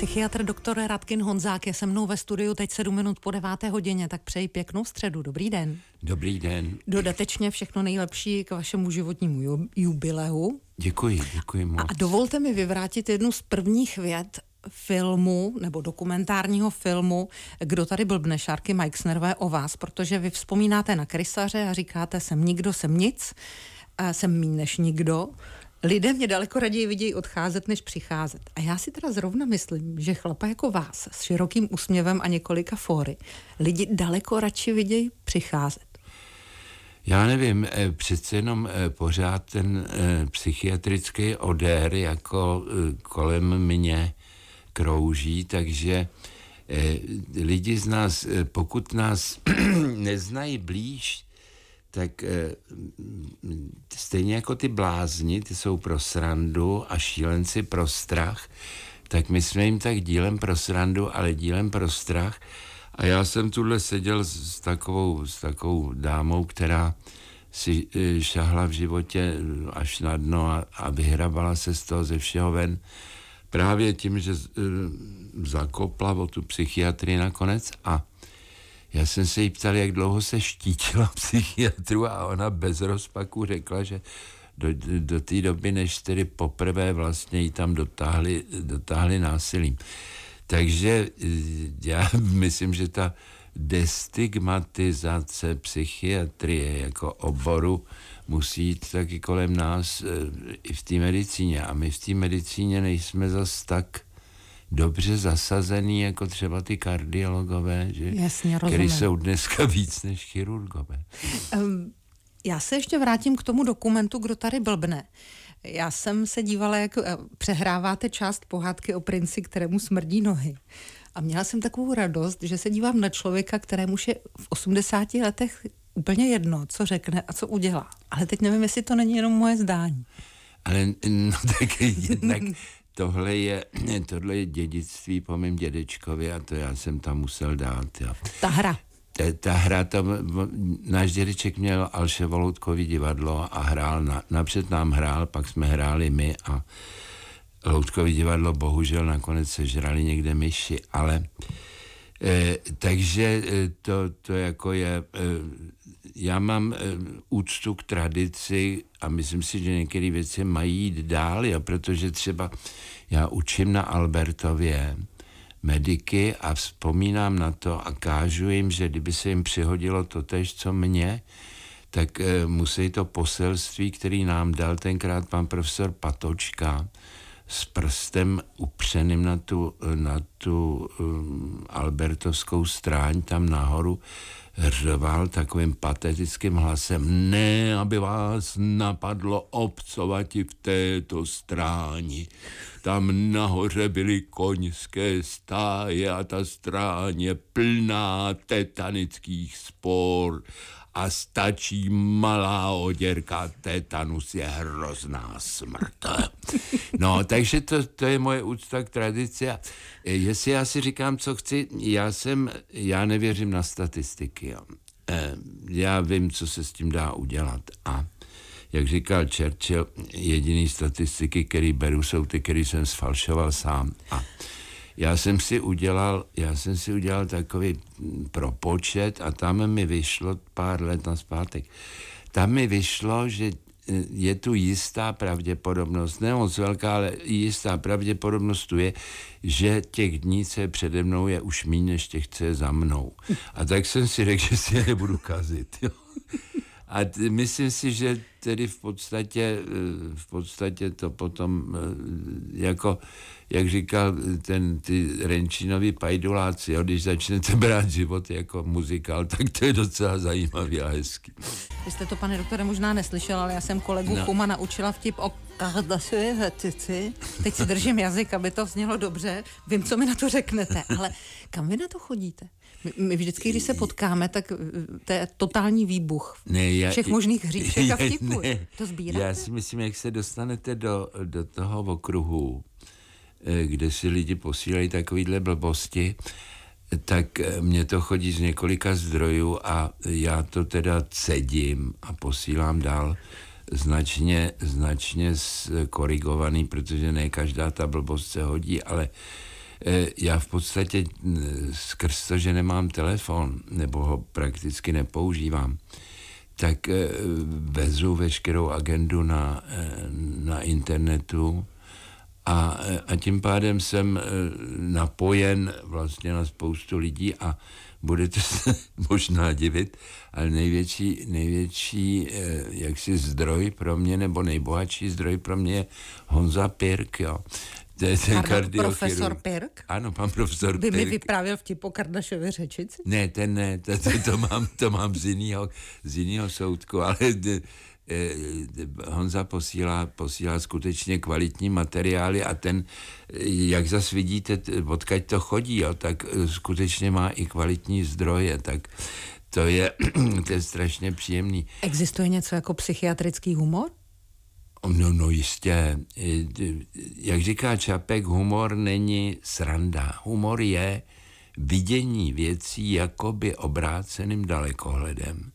Psychiatr doktor Radkin Honzák je se mnou ve studiu teď 7 minut po 9. hodině, tak přeji pěknou středu. Dobrý den. Dobrý den. Dodatečně všechno nejlepší k vašemu životnímu jubileu. Děkuji, děkuji moc. A dovolte mi vyvrátit jednu z prvních věd filmu nebo dokumentárního filmu Kdo tady byl Bnešárky Mike Snervé o vás, protože vy vzpomínáte na krysaře a říkáte jsem nikdo, jsem nic, jsem méně než nikdo. Lidé mě daleko raději vidějí odcházet, než přicházet. A já si teda zrovna myslím, že chlapa jako vás s širokým úsměvem a několika fóry lidi daleko radši vidějí přicházet. Já nevím, eh, přece jenom eh, pořád ten eh, psychiatrický odér jako kolem mě krouží, takže lidi z nás, pokud nás neznají blíž, tak e, stejně jako ty blázni, ty jsou pro srandu a šílenci pro strach, tak my jsme jim tak dílem pro srandu, ale dílem pro strach. A já jsem tuhle seděl s, s, takovou, s takovou dámou, která si e, šahla v životě eh, až na dno a, a vyhrabala se z toho ze všeho ven. Právě tím, že e, zakopla o tu psychiatrii nakonec a já jsem se jí ptal, jak dlouho se štítila psychiatru a ona bez rozpaku řekla, že do, do té doby, než tedy poprvé vlastně ji tam dotáhli, dotáhli násilím. Takže eh, já myslím, že ta destigmatizace psychiatrie jako oboru musí jít taky kolem nás eh, i v té medicíně. A my v té medicíně nejsme zas tak dobře zasazený, jako třeba ty kardiologové, že, Jasně, který jsou dneska víc než chirurgové. Um, já se ještě vrátím k tomu dokumentu, kdo tady blbne. Já jsem se dívala, jak eh, přehráváte část pohádky o princi, kterému smrdí nohy. A měla jsem takovou radost, že se dívám na člověka, kterému je v 80 letech úplně jedno, co řekne a co udělá. Ale teď nevím, jestli to není jenom moje zdání. Ale no tak jednak tohle je, tohle je dědictví po mém dědečkovi a to já jsem tam musel dát. Jo. Ta hra. Ta, ta hra tam, náš dědeček měl Alše Voloutkový divadlo a hrál, na, napřed nám hrál, pak jsme hráli my a Loutkový divadlo bohužel nakonec sežrali někde myši, ale eh, takže eh, to, to jako je eh, já mám eh, úctu k tradici a myslím si, že některé věci mají jít dál, jo, protože třeba já učím na Albertově mediky a vzpomínám na to a kážu jim, že kdyby se jim přihodilo to tež, co mě, tak eh, musí to poselství, který nám dal tenkrát pan profesor Patočka, s prstem upřeným na tu, na tu um, albertovskou stráň tam nahoru řval takovým patetickým hlasem, ne, aby vás napadlo i v této stráni. Tam nahoře byly koňské stáje a ta stráně plná tetanických spor a stačí malá oděrka, tetanus je hrozná smrt. No, takže to, to je moje úcta k tradici. jestli já si říkám, co chci, já jsem, já nevěřím na statistiky. Jo. Eh, já vím, co se s tím dá udělat. A jak říkal Churchill, jediný statistiky, který beru, jsou ty, který jsem sfalšoval sám. A já jsem si udělal, já jsem si udělal takový propočet a tam mi vyšlo pár let na zpátek. Tam mi vyšlo, že e, je tu jistá pravděpodobnost, ne moc velká, ale jistá pravděpodobnost tu je, že těch dní, co je přede mnou, je už méně než těch, co je za mnou. A tak jsem si řekl, že si je nebudu kazit. Jo. A myslím si, že tedy v podstatě, eh, v podstatě to potom, eh, jako, jak říkal eh, ten, ty Renčinovi pajduláci, jo, když začnete brát život jako muzikál, tak to je docela zajímavý a hezký. Vy jste to, pane doktore, možná neslyšel, ale já jsem kolegu no. Kuma naučila vtip o Kardashianetici. Teď si držím jazyk, aby to znělo dobře. Vím, co mi na to řeknete, ale kam vy na to chodíte? My, my vždycky, když se potkáme, tak eh, to je totální výbuch ne, já, všech možných hříšek já, a vtipů. to sbíráte? Já si myslím, jak se dostanete do, do toho okruhu, eh, kde si lidi posílají takovýhle blbosti, tak eh, mě to chodí z několika zdrojů a já to teda cedím a posílám dál značně, značně skorigovaný, protože ne každá ta blbost se hodí, ale Eh, já v podstatě eh, skrz to, že nemám telefon, nebo ho prakticky nepoužívám, tak eh, vezu veškerou agendu na, na internetu a, a tím pádem jsem napojen vlastně na spoustu lidí a budete se možná divit, ale největší, největší jaksi zdroj pro mě, nebo nejbohatší zdroj pro mě je Honza Pirk, jo. To je ten profesor Pirk? Ano, pan profesor By Pirk. mi vyprávěl vtip o Kardašově řečici? Ne, ten ne, to, to, to, mám, to mám z jiného, z jiného soudku, ale de, eh, de, eh, Honza posílá, posílá skutečně kvalitní materiály a ten, eh, jak zas vidíte, odkaď to chodí, jo, tak skutečně má i kvalitní zdroje, tak to je, to je strašně příjemný. Existuje něco jako psychiatrický humor? No, no jistě. Jak říká Čapek, humor není sranda. Humor je vidění věcí jakoby obráceným dalekohledem.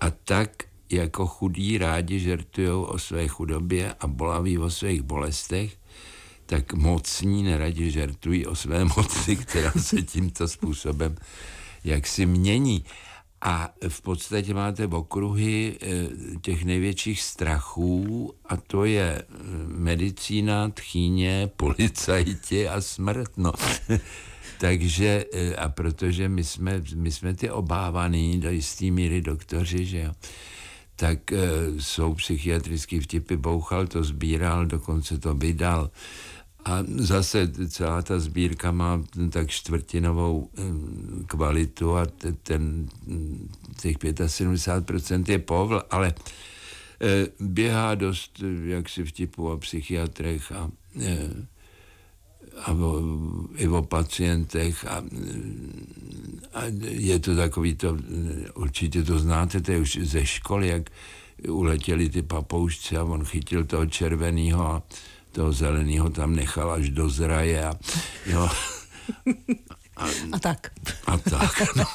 A tak jako chudí rádi žertujou o své chudobě a bolaví o svých bolestech, tak mocní neradi žertují o své moci, která se tímto způsobem jaksi mění. A v podstatě máte v okruhy eh, těch největších strachů a to je eh, medicína, tchýně, policajti a smrt. No. Takže eh, a protože my jsme, my jsme ty obávaný do jistý míry doktoři, že jo, tak jsou psychiatrický vtipy, Bouchal to sbíral, dokonce to vydal a zase celá ta sbírka má tak čtvrtinovou kvalitu a ten, mm, těch 75% je povl, ale e, běhá dost e, jaksi vtipu o psychiatrech a, e, a o, i o pacientech a, a je to takový to, určitě to znáte, to je už ze školy, jak uletěli ty papoušci a on chytil toho červeného a toho zeleného tam nechal až do zraje a jo. A, a tak. A tak, no.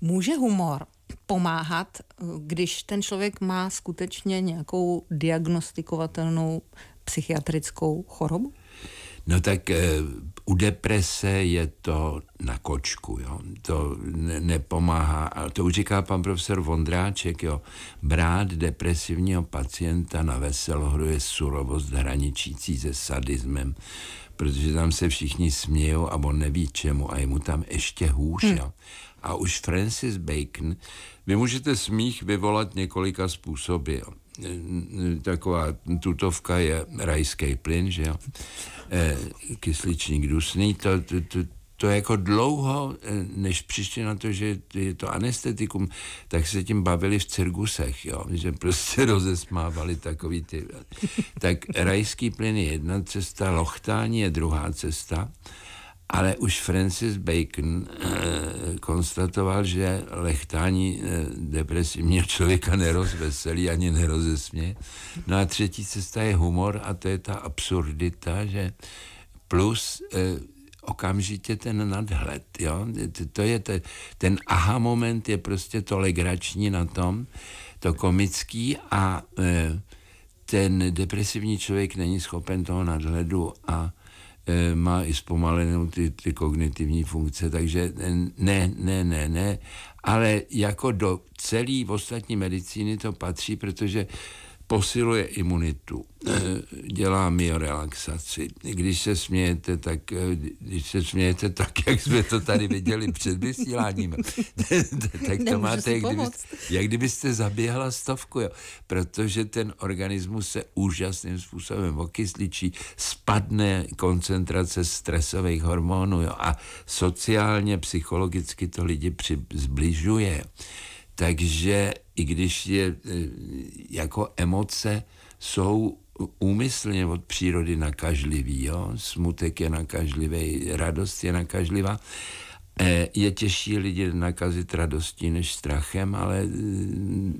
Může humor pomáhat, když ten člověk má skutečně nějakou diagnostikovatelnou psychiatrickou chorobu? No tak eh, u deprese je to na kočku, jo? to ne- nepomáhá. A to už říká pan profesor Vondráček, jo? brát depresivního pacienta na veselohru je surovost hraničící se sadismem, protože tam se všichni smějou a on neví čemu a je mu tam ještě hůř. Hmm. Jo? A už Francis Bacon, vy můžete smích vyvolat několika způsoby. Jo? taková tutovka je rajský plyn, že jo, e, kysličník dusný, to, to, to, to jako dlouho, e, než přišli na to, že je to anestetikum, tak se tím bavili v cirkusech, jo, že prostě rozesmávali takový ty... Tak rajský plyn je jedna cesta, lochtání je druhá cesta, ale už Francis Bacon eh, konstatoval, že lechtání eh, depresivního člověka nerozveselí ani nerozesměje. No a třetí cesta je humor a to je ta absurdita, že plus eh, okamžitě ten nadhled, jo? To je te, ten aha moment je prostě to legrační na tom, to komický a eh, ten depresivní člověk není schopen toho nadhledu a Eh, má i zpomalenou ty, ty kognitivní funkce, takže ne, ne, ne, ne, ale jako do celé ostatní medicíny to patří, protože eh, posiluje imunitu, eh, dělá miorelaxaci. Když se smějete, tak, eh, když se smějete tak, jak jsme to tady viděli před vysíláním, tak to Nemůžu máte, jak, kdybyste, jak kdybyste zaběhla stovku, jo. protože ten organismus se úžasným způsobem okysličí, spadne koncentrace stresových hormonů jo. a sociálně, psychologicky to lidi při, zbližuje. Takže i když je e, jako emoce jsou úmyslně od přírody nakažlivý, jo? smutek je nakažlivý, radost je nakažlivá, e, je těžší lidi nakazit radostí než strachem, ale e,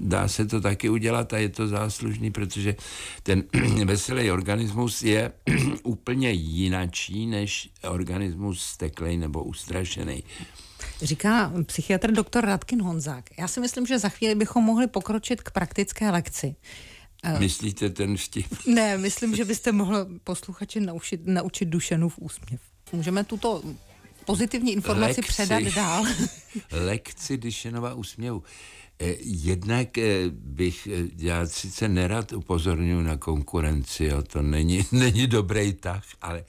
dá se to taky udělat a je to záslužný, protože ten veselý organismus je úplně jinačí než organismus steklej nebo ustrašený. Říká psychiatr doktor Radkin Honzák. Já si myslím, že za chvíli bychom mohli pokročit k praktické lekci. Eh, Myslíte ten vtip? Ne, myslím, že byste mohl posluchači naučit, naučit v úsměv. Můžeme tuto pozitivní informaci lekci, předat dál. lekci Dušenova úsměvu. Eh, jednak eh, bych, já sice nerad upozorňuji na konkurenci, jo, to není, není dobrý tah, ale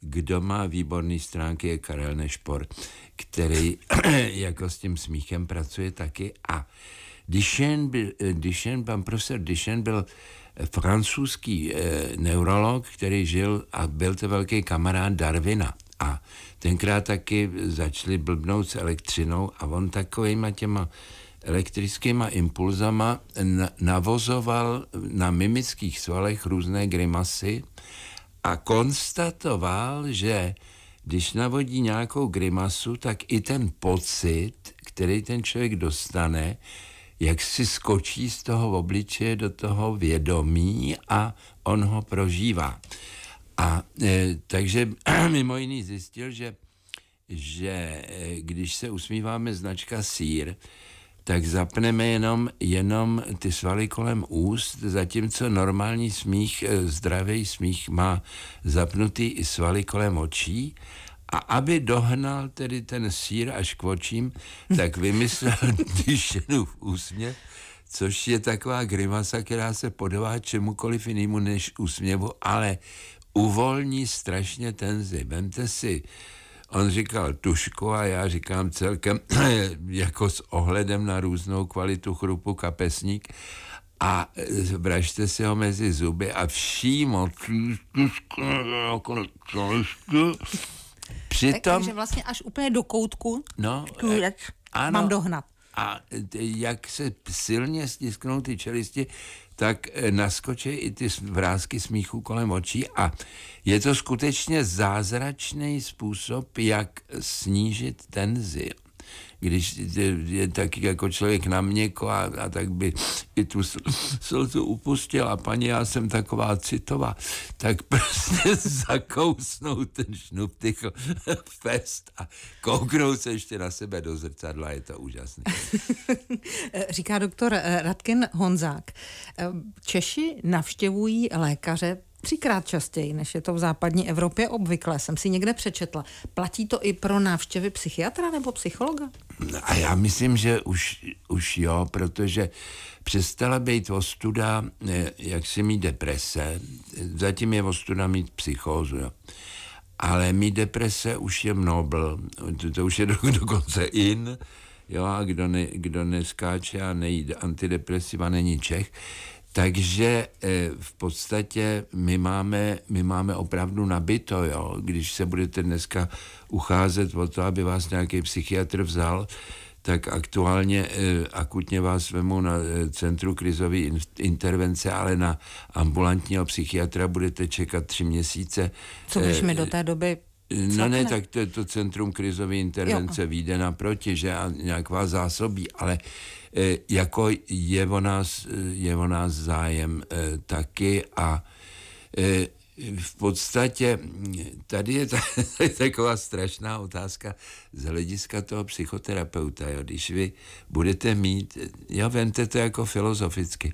kdo má výborný stránky je Karel Nešpor který jako s tím smíchem pracuje taky a Duchenne, byl, eh, Duchenne, pan profesor Duchenne byl eh, francouzský e, neurolog, který žil a byl to velký kamarád Darwina. A tenkrát taky začali blbnout s elektřinou a on takovýma těma elektrickýma impulzama navozoval na mimických svalech různé grimasy a konstatoval, že když navodí nějakou grimasu, tak i ten pocit, který ten člověk dostane, jak si skočí z toho obličeje do toho vědomí a on ho prožívá. A e, takže mimo jiný zjistil, že, že e, když se usmíváme značka sír, tak zapneme jenom, jenom ty svaly kolem úst, zatímco normální smích, eh, zdravý smích má zapnutý i svaly kolem očí a aby dohnal tedy ten sír až k očím, tak vymyslel v úsměv, což je taková grimasa, která se podobá čemukoliv jinému než úsměvu, ale uvolní strašně tenzi. Vemte si, uh, On říkal tušku a já říkám celkem jako s ohledem na různou kvalitu chrupu kapesník a vražte si ho mezi zuby a všímo Přitom... Jako tak, takže vlastně až úplně do koutku no, eh, kůrec, ano, mám dohnat a jak se silně stisknou ty čelisti, tak eh, naskočí i ty vrázky smíchu kolem očí a je to skutečně zázračný způsob, jak snížit tenzi když je tak jako člověk na měko a, a tak by i tu slzu upustil a paní, já jsem taková citová, tak prostě zakousnou ten šnup těch fest a kouknou se ještě na sebe do zrcadla, je to úžasné. Říká doktor eh, Radkin Honzák. Eh, Češi navštěvují lékaře třikrát častěji, než je to v západní Evropě obvykle. Jsem si někde přečetla. Platí to i pro návštěvy psychiatra nebo psychologa? A já myslím, že už, už jo, protože přestala být ostuda, eh, jak si mít deprese, zatím je ostuda mít psychózu, jo. Ale mít deprese už je mnobl, to, to už je do, dokonce in, jo, a kdo, ne, kdo neskáče a nejde antidepresiva, není Čech, takže eh, v podstatě my máme, my máme opravdu nabito, jo? když se budete dneska ucházet o to, aby vás nějaký psychiatr vzal, tak aktuálně eh, akutně vás vemu na eh, centru krizové intervence, ale na ambulantního psychiatra budete čekat tři měsíce. Co když mi do té doby No ne, ne, tak to, to Centrum krizové intervence jo. vyjde naproti, že a nějak vás zásobí, ale e, jako je o nás, eh, je o nás zájem e, taky a e, v podstatě tady je ta, taková strašná otázka z hlediska toho psychoterapeuta. Jo. Když vy budete mít, já vemte to jako filozoficky,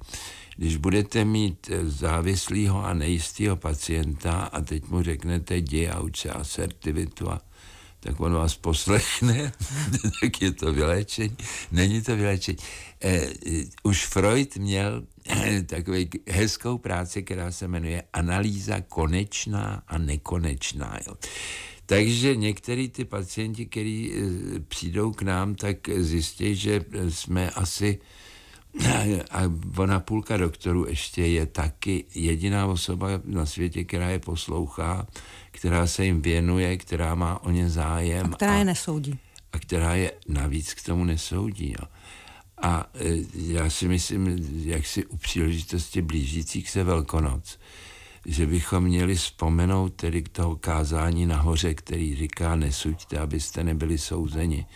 když budete mít závislého a nejistého pacienta a teď mu řeknete dě a uče asertivitu a tak on vás poslechne, tak je to vylečení. Není to vylečení. Eh, eh, už Freud měl eh, takovou hezkou práci, která se jmenuje Analýza konečná a nekonečná. Jo. Takže některý ty pacienti, kteří přijdou k nám, tak zjistí, že jsme asi a ona půlka doktorů ještě je taky jediná osoba na světě, která je poslouchá, která se jim věnuje, která má o ně zájem. A která a, je nesoudí. A která je navíc k tomu nesoudí. Jo. A e, já si myslím, jak si u příležitosti blížících se Velkonoc, že bychom měli vzpomenout tedy k toho kázání nahoře, který říká, nesuďte, abyste nebyli souzeni,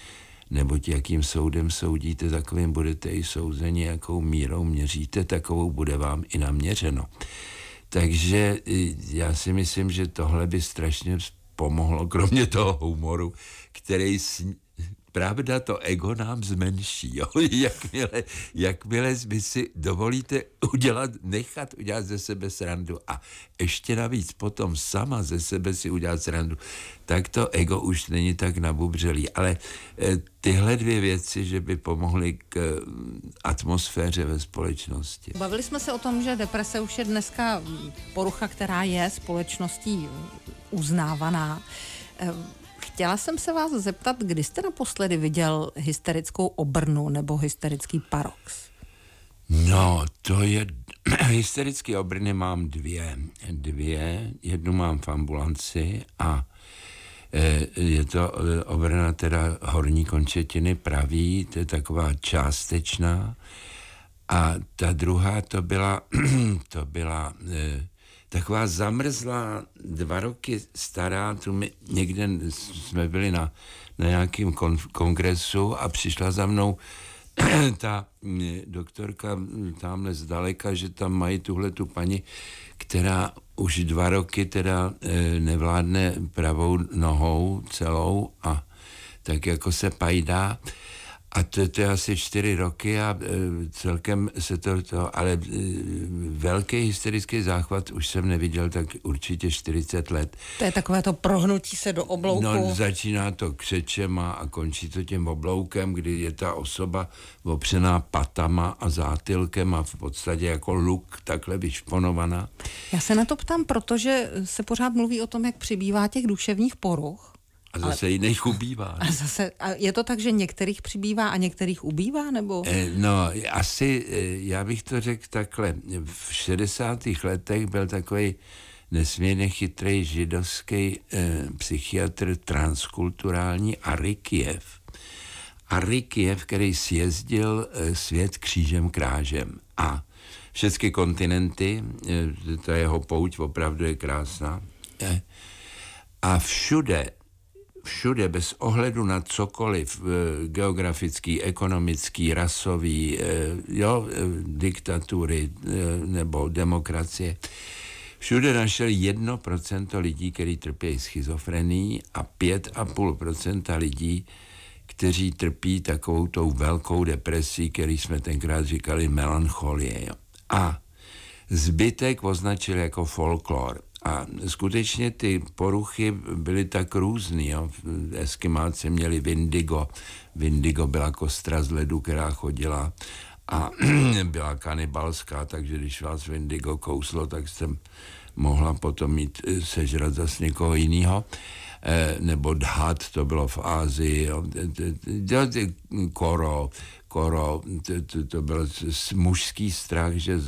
neboť jakým soudem soudíte, takovým budete i souzeni, jakou mírou měříte, takovou bude vám i naměřeno. Takže e, já si myslím, že tohle by strašně pomohlo, kromě toho humoru, který sní pravda to ego nám zmenší. Jo? Jakmile, jakmile vy si dovolíte udělat, nechat udělat ze sebe srandu a ještě navíc potom sama ze sebe si udělat srandu, tak to ego už není tak nabubřelý. Ale eh, tyhle dvě věci, že by pomohly k mm, atmosféře ve společnosti. Bavili jsme se o tom, že deprese už je dneska mm, porucha, která je společností mm, uznávaná. Eh, Chtěla jsem se vás zeptat, kdy jste naposledy viděl hysterickou obrnu nebo hysterický parox? No, to je... Hysterické obrny mám dvě. Dvě. Jednu mám v ambulanci a e, je to e, obrna teda horní končetiny pravý, to je taková částečná. A ta druhá to byla, to byla e, taková zamrzlá, dva roky stará, tu my, někde jsme byli na, na nějakém kon, kongresu a přišla za mnou ta mm, doktorka tamhle zdaleka, že tam mají tuhle tu paní, která už dva roky teda e, nevládne pravou nohou celou a tak jako se pajdá. A to, to je asi čtyři roky a e, celkem se to, to ale e, velký hysterický záchvat už jsem neviděl tak určitě 40 let. To je takové to prohnutí se do oblouku. No začíná to křečema a končí to tím obloukem, kdy je ta osoba opřená patama a zátylkem a v podstatě jako luk takhle vyšponovaná. Já se na to ptám, protože se pořád mluví o tom, jak přibývá těch duševních poruch a zase ale, jiných ubývá. A zase, a je to tak, že některých přibývá a některých ubývá, nebo? E, no, asi, eh, já bych to řekl takhle. V 60. letech byl takový nesmírně chytrý židovský e, psychiatr transkulturální Arikiev. Arikiev, který sjezdil e, svět křížem krážem a všechny kontinenty, e, ta jeho pouť opravdu je krásná, E, a všude všude bez ohledu na cokoliv, eh, geografický, ekonomický, rasový, eh, jo, eh, diktatury nebo demokracie, všude našel 1% lidí, kteří trpějí schizofrenií a 5,5% lidí, kteří trpí takovou tou velkou depresí, který jsme tenkrát říkali melancholie. Jo. A zbytek označil jako folklor. A skutečně ty poruchy byly tak různý. Jo. Eskimáci měli Vindigo. Vindigo byla kostra z ledu, která chodila a byla kanibalská, takže když vás Vindigo kouslo, tak jste mohla potom mít eh, sežrat zase někoho jiného. E, nebo dhat, to bylo v Ázii, jo. koro, skoro, to, to, to byl mužský strach, že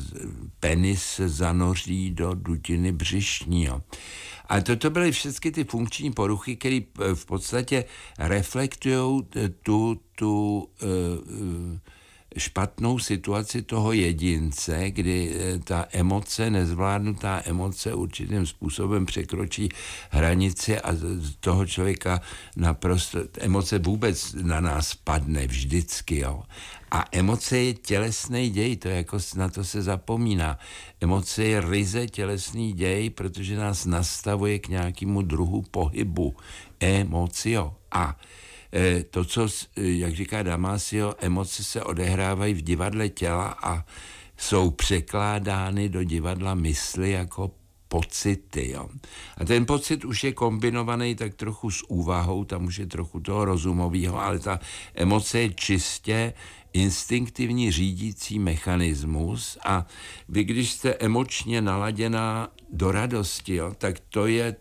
penis se zanoří do dutiny břišního. A to to byly všechny ty funkční poruchy, které eh, v podstatě reflektují eh, tu, tu uh, špatnou situaci toho jedince, kdy eh, ta emoce, nezvládnutá emoce určitým způsobem překročí hranici a toho člověka naprosto, emoce vůbec na nás padne vždycky, jo. A emoce je tělesný děj, to je jako na to se zapomíná. Emoce je ryze tělesný děj, protože nás nastavuje k nějakému druhu pohybu. Emocio. A Eh, to, co, eh, jak říká Damasio, emoce se odehrávají v divadle těla a jsou překládány do divadla mysli jako pocity. Jo. A ten pocit už je kombinovaný tak trochu s úvahou, tam už je trochu toho rozumového, ale ta emoce je čistě instinktivní řídící mechanismus a vy, když jste emočně naladěná do radosti, jo, tak to je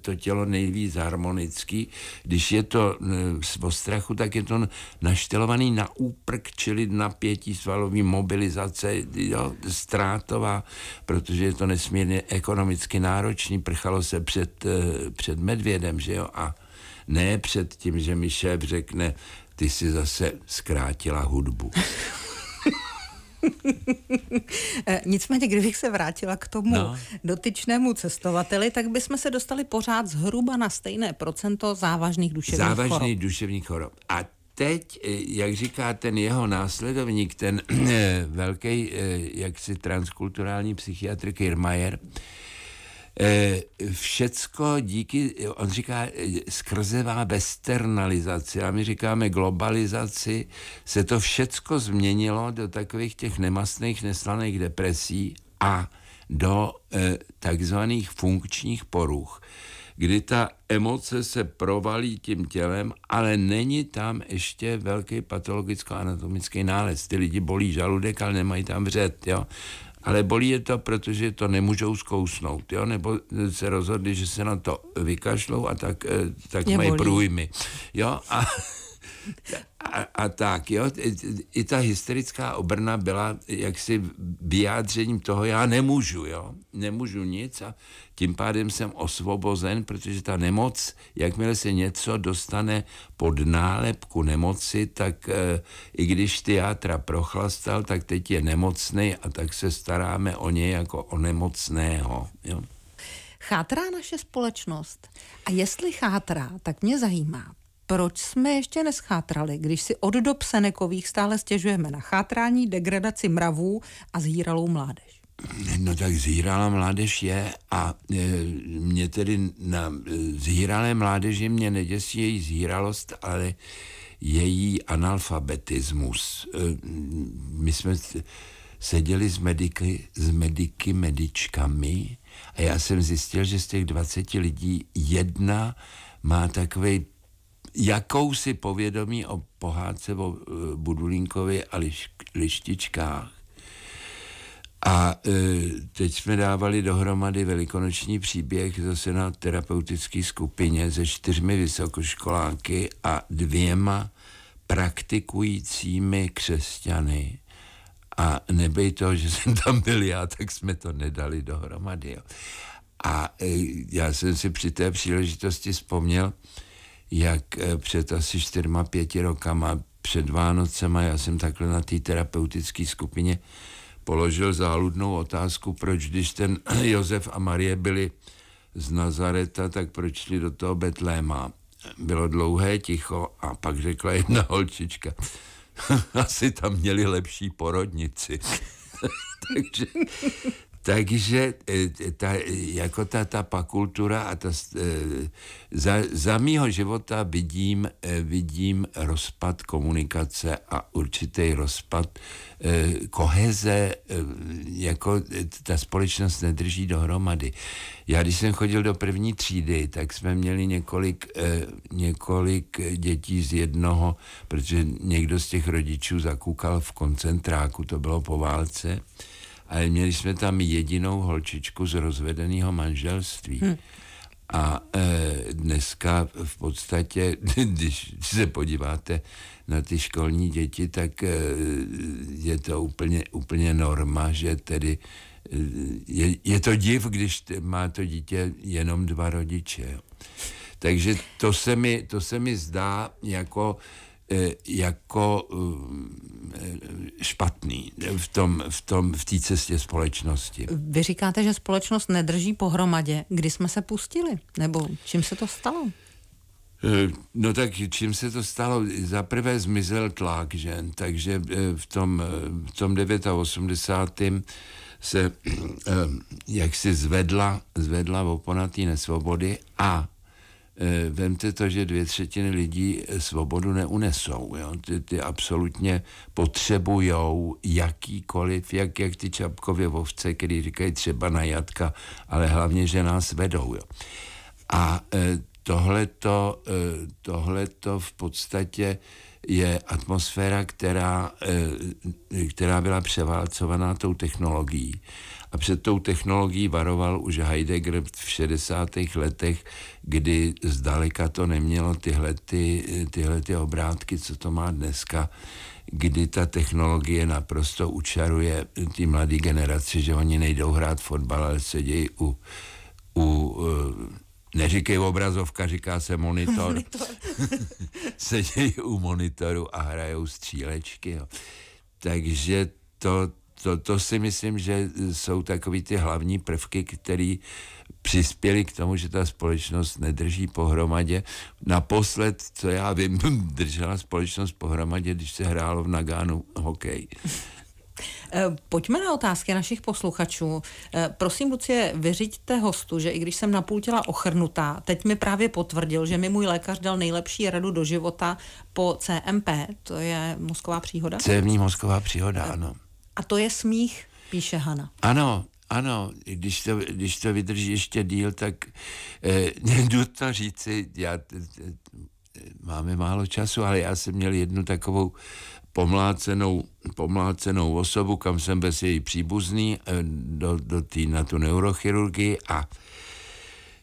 to tělo nejvíc harmonický. Když je to o strachu, tak je to naštelovaný na úprk, čili napětí svalový, mobilizace, jo, ztrátová, protože je to nesmírně ekonomicky náročný. Prchalo se před, e, před medvědem, že jo, a ne před tím, že mi šéf řekne, ty si zase zkrátila hudbu. Eh, nicméně, kdybych se vrátila k tomu no. dotyčnému cestovateli, tak bychom se dostali pořád zhruba na stejné procento závažných duševních Závažný chorob. duševní duševních chorob. A teď, eh, jak říká ten jeho následovník, ten eh, velký jaksi transkulturální psychiatr Kirmajer, Eh, všecko díky, on říká, eh, skrzevá westernalizaci, a my říkáme globalizaci, se to všecko změnilo do takových těch nemastných, neslaných depresí a do eh, takzvaných funkčních poruch, kdy ta emoce se provalí tím tělem, ale není tam ještě velký patologicko-anatomický nález. Ty lidi bolí žaludek, ale nemají tam vřet, jo ale bolí je to, protože to nemůžou zkousnout, jo? nebo eh, se rozhodli, že se na to vykašlou a tak, eh, tak mají bolí. průjmy. Jo? A a, a tak, jo, i ta hysterická obrna byla jaksi vyjádřením toho, já nemůžu, jo, nemůžu nic a tím pádem jsem osvobozen, protože ta nemoc, jakmile se něco dostane pod nálepku nemoci, tak e, i když ty játra prochlastal, tak teď je nemocný a tak se staráme o něj jako o nemocného, jo. Chátrá naše společnost. A jestli chátrá, tak mě zajímá, proč jsme ještě neschátrali, když si od dob Senekových stále stěžujeme na chátrání, degradaci mravů a zhýralou mládež? No tak zhýrala mládež je a e, mě tedy na e, zhýralé mládeži mě neděsí její zhýralost, ale její analfabetismus. E, my jsme seděli s mediky, s mediky, medičkami a já jsem zjistil, že z těch 20 lidí jedna má takový jakousi povědomí o pohádce o e, Budulínkovi a liš, lištičkách. A e, teď jsme dávali dohromady velikonoční příběh zase na terapeutické skupině se čtyřmi vysokoškoláky a dvěma praktikujícími křesťany. A nebej to, že jsem tam byl já, tak jsme to nedali dohromady. Jo. A e, já jsem si při té příležitosti vzpomněl, e, jak eh, před asi čtyřma, pěti rokama před Vánocema, já jsem takhle na té terapeutické skupině položil záludnou otázku, proč když ten Josef a Marie byli z Nazareta, tak proč šli do toho Betléma. Bylo dlouhé ticho a pak řekla jedna holčička, asi tam měli lepší porodnici. takže, takže eh, ta, jako ta, ta pakultura a ta, eh, za, za mýho života vidím, eh, vidím rozpad komunikace a určitý rozpad koheze, jako ta společnost nedrží dohromady. Já když jsem chodil do první třídy, tak jsme měli několik, několik dětí z jednoho, protože někdo z těch rodičů zakukal v koncentráku, to bylo po válce, ale měli jsme tam jedinou holčičku z rozvedeného manželství. Hmm. A e, dneska v podstatě, když se podíváte na ty školní děti, tak e, je to úplně, úplně norma, že tedy e, je, je to div, když t- má to dítě jenom dva rodiče. Takže to se mi, to se mi zdá jako E, jako e, špatný v tom, v tom, v té cestě společnosti. Vy říkáte, že společnost nedrží pohromadě. Kdy jsme se pustili? Nebo čím se to stalo? E, no tak čím se to stalo? Za prvé zmizel tlak žen, takže v tom, v tom 89. se jak si zvedla, zvedla opona té nesvobody a Eh, vemte to, že dvě třetiny lidí eh, svobodu neunesou. Jo? Ty, ty absolutně potřebujou jakýkoliv, jak, jak ty čapkově ovce, který říkají třeba na jatka, ale hlavně, že nás vedou. Jo? A eh, tohleto, tohleto v podstatě je atmosféra, která, eh, která byla převálcovaná tou technologií. A před tou technologií varoval už Heidegger v 60. letech, kdy zdaleka to nemělo tyhle, ty, tyhle ty obrátky, co to má dneska, kdy ta technologie naprosto učaruje ty mladé generaci, že oni nejdou hrát fotbal, ale sedějí u, u eh, neříkej obrazovka, říká se monitor. monitor. Sedějí u monitoru a hrajou střílečky. Jo. Takže to, to, to si myslím, že jsou takový ty hlavní prvky, které přispěly k tomu, že ta společnost nedrží pohromadě. Naposled, co já vím, držela společnost pohromadě, když se hrálo v Nagánu hokej. Eh, pojďme na otázky našich posluchačů. Eh, prosím, Lucie, vyřiďte hostu, že i když jsem napůl těla ochrnutá, teď mi právě potvrdil, že mi můj lékař dal nejlepší radu do života po CMP, to je mozková příhoda? Cévní mozková příhoda, eh, ano. A to je smích, píše Hana. Ano, ano, když to, když to vydrží ještě díl, tak eh, jdu to říci, já, máme málo času, ale já jsem měl jednu takovou pomlácenou, pomlácenou osobu, kam jsem bez její příbuzný, eh, do, do tý, na tu neurochirurgii a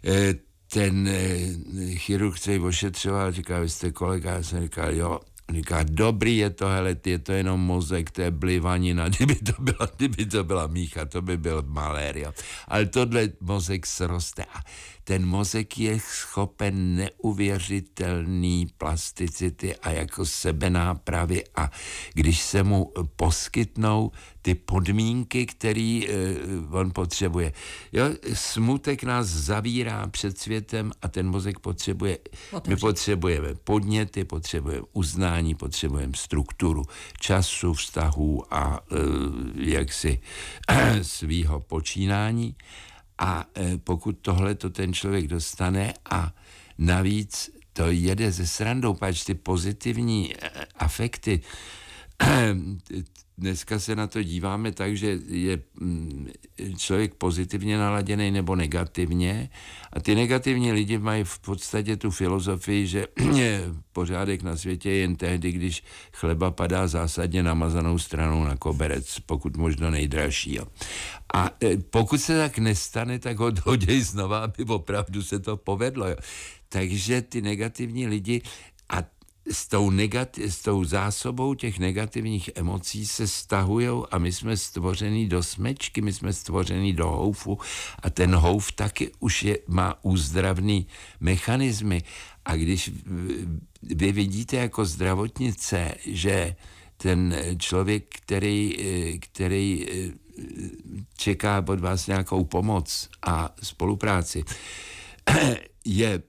eh, ten eh, chirurg, který ošetřoval, říká, vy jste kolega, já jsem říkal, jo, Říká, dobrý je to, hele, je to jenom mozek, to je blivanina, kdyby to byla, kdyby to byla mícha, to by byl maléria. Ale tohle mozek sroste a ten mozek je schopen neuvěřitelný plasticity a jako sebenápravy a když se mu poskytnou ty podmínky, který e, on potřebuje. Jo, smutek nás zavírá před světem a ten mozek potřebuje, Otevřít. my potřebujeme podněty, potřebujeme uznání, potřebujeme strukturu času, vztahů a e, jaksi svýho počínání. A e, pokud tohle to ten člověk dostane a navíc to jede ze srandou, pač ty pozitivní e, e, afekty, dneska se na to díváme tak, že je mm, člověk pozitivně naladěný nebo negativně a ty negativní lidi mají v podstatě tu filozofii, že pořádek na světě je jen tehdy, když chleba padá zásadně namazanou stranou na koberec, pokud možno nejdražší. Jo. A e, pokud se tak nestane, tak ho dohoděj znova, aby opravdu se to povedlo. Jo. Takže ty negativní lidi s tou, negati- s tou zásobou těch negativních emocí se stahujou a my jsme stvořeni do smečky, my jsme stvořeni do houfu a ten houf taky už je, má úzdravný mechanismy. A když vy vidíte jako zdravotnice, že ten člověk, který, který eh, čeká od vás nějakou pomoc a spolupráci, je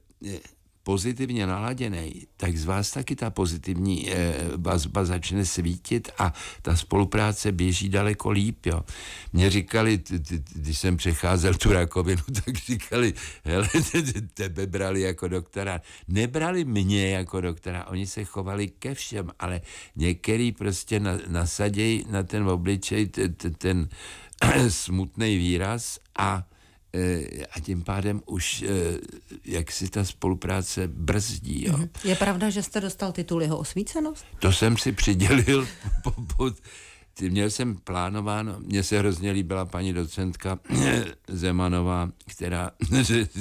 pozitivně naladěný, tak z vás taky ta pozitivní eh, vazba začne svítit a ta spolupráce běží daleko líp. Jo. Mě říkali, když jsem přecházel tu rakovinu, tak říkali, hele, tebe brali jako doktora. Nebrali mě jako doktora, oni se chovali ke všem, ale některý prostě nasadějí na ten obličej ten smutný výraz a Eh, a tím pádem už eh, jak si ta spolupráce brzdí. Jo. Mhm. Je pravda, že jste dostal titul jeho osvícenost? To jsem si přidělil. Po, po, ty, měl jsem plánováno, mně se hrozně líbila paní docentka Zemanová, která,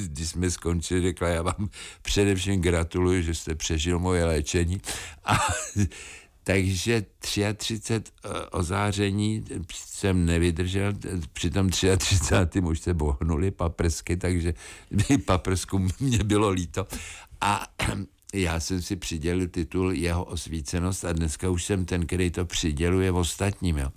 když jsme skončili, řekla, já vám především gratuluji, že jste přežil moje léčení. A takže 33 eh, ozáření jsem nevydržel, při 33. už se bohnuli paprsky, takže paprsku mě bylo líto. A já jsem si přidělil titul Jeho osvícenost a dneska už jsem ten, který to přiděluje ostatním. Jo.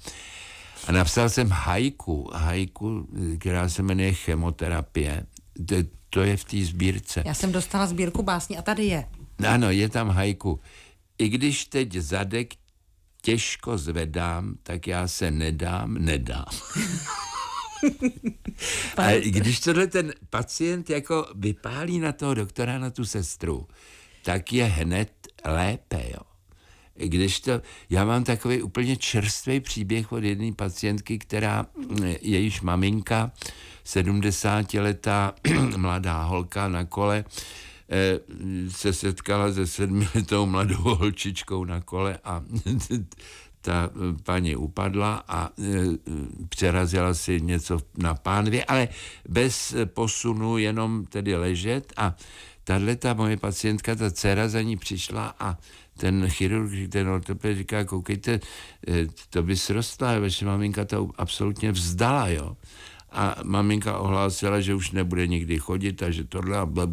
A napsal jsem hajku, hajku, která se jmenuje chemoterapie. To, to je v té sbírce. Já jsem dostala sbírku básní a tady je. Ano, je tam hajku. I když teď zadek těžko zvedám, tak já se nedám, nedám. A když tohle ten pacient jako vypálí na toho doktora, na tu sestru, tak je hned lépe, jo. Když to, já mám takový úplně čerstvý příběh od jedné pacientky, která, mm, jejíž maminka, 70 letá mladá holka na kole, Eh, se setkala se sedmiletou mladou holčičkou na kole a ta eh, paní upadla a eh, přerazila si něco na pánvě, ale bez posunu, jenom tedy ležet a tahle ta moje pacientka, ta dcera za ní přišla a ten chirurg, ten ortoped říká, koukejte, to by srostla, vaše maminka to absolutně vzdala, jo a maminka ohlásila, že už nebude nikdy chodit a že tohle a ble.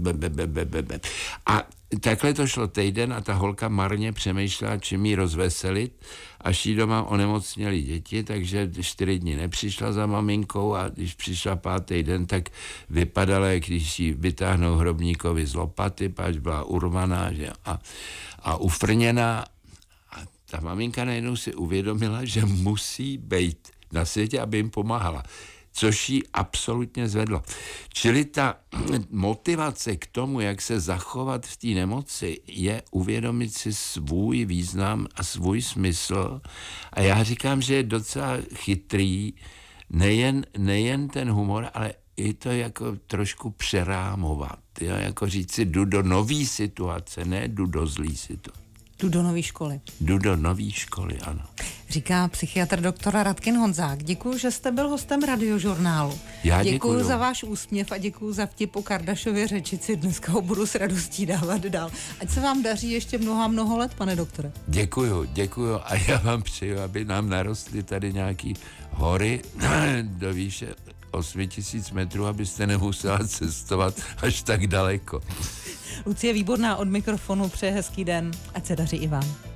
A takhle to šlo týden a ta holka marně přemýšlela, čím jí rozveselit, až jí doma onemocněli děti, takže čtyři dny nepřišla za maminkou a když přišla pátý den, tak vypadala, jak když jí vytáhnou hrobníkovi z lopaty, páč byla urvaná že, a, a ufrněná a ta maminka najednou si uvědomila, že musí být na světě, aby jim pomáhala což ji absolutně zvedlo. Čili ta motivace k tomu, jak se zachovat v té nemoci, je uvědomit si svůj význam a svůj smysl. A já říkám, že je docela chytrý nejen, nejen ten humor, ale i to jako trošku přerámovat, jo? jako říct si jdu do nový situace, ne jdu do zlý situace. Jdu do nové školy. Jdu do nové školy, ano. Říká psychiatr doktora Radkin Honzák. Děkuji, že jste byl hostem radiožurnálu. Já děkuju. za váš úsměv a děkuji za vtip o Kardašově řečici. Dneska ho budu s radostí dávat dál. Ať se vám daří ještě mnoha mnoho let, pane doktore. Děkuju, děkuju a já vám přeju, aby nám narostly tady nějaký hory do výše 8 tisíc metrů, abyste nemusela cestovat až tak daleko. Lucie Výborná od mikrofonu, přeje hezký den, ať se daří i vám.